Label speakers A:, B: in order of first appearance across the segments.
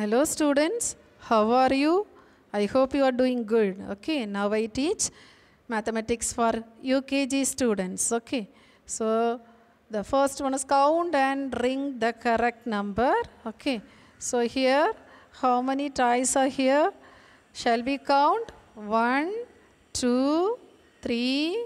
A: Hello students, how are you? I hope you are doing good. Okay, now I teach mathematics for UKG students. Okay, so the first one is count and ring the correct number. Okay, so here how many ties are here? Shall we count? One, two, three,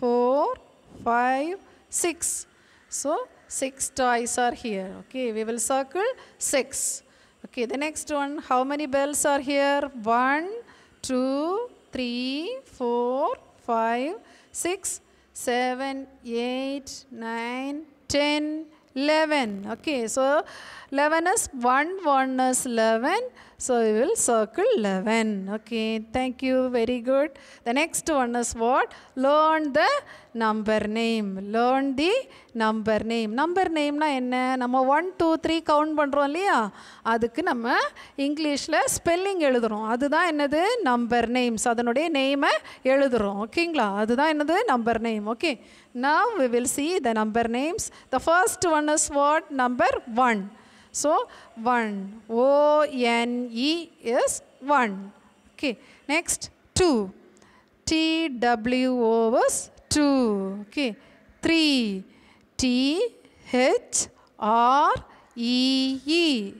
A: four, five, six. So 6 ties are here. Okay, we will circle 6. Okay, the next one, how many bells are here? One, two, three, four, five, six, seven, eight, nine, ten, eleven. Okay, so 11 is 1, 1 is 11, So we will circle 11. Okay, thank you. Very good. The next one is what? Learn the number name. Learn the number name. Number nameனா என்ன நம்ம one two three count பண்ணுறோம் இல்லையா அதுக்கு நம்ம இங்கிலீஷில் spelling எழுதுகிறோம் அதுதான் என்னது நம்பர் நேம்ஸ் அதனுடைய நேமை எழுதுகிறோம் ஓகேங்களா அதுதான் என்னது number name okay now we will see the number names the first one is what number one So, one. O-N-E is one. Okay. Next, two. T-W-O is two. Okay. Three. Three That is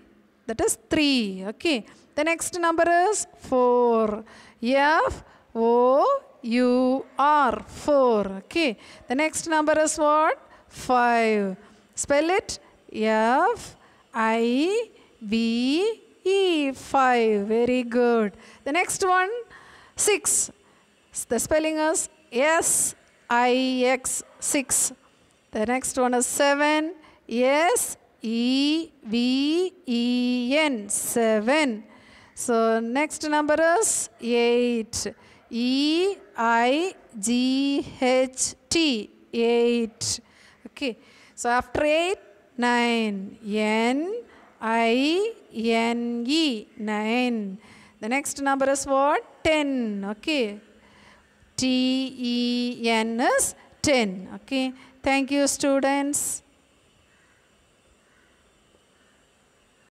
A: three. Okay. The next number is four. F-O-U-R. Four. Okay. The next number is what? Five. Spell it. F. I, B, E. Five. Very good. The next one, six. The spelling is S, I, X. Six. The next one is seven. S, E, V, E, N. Seven. So next number is eight. E, I, G, H, T. Eight. Okay. So after eight, nine. N I N E nine. The next number is what? Ten. Okay. T E N is ten. Okay. Thank you, students.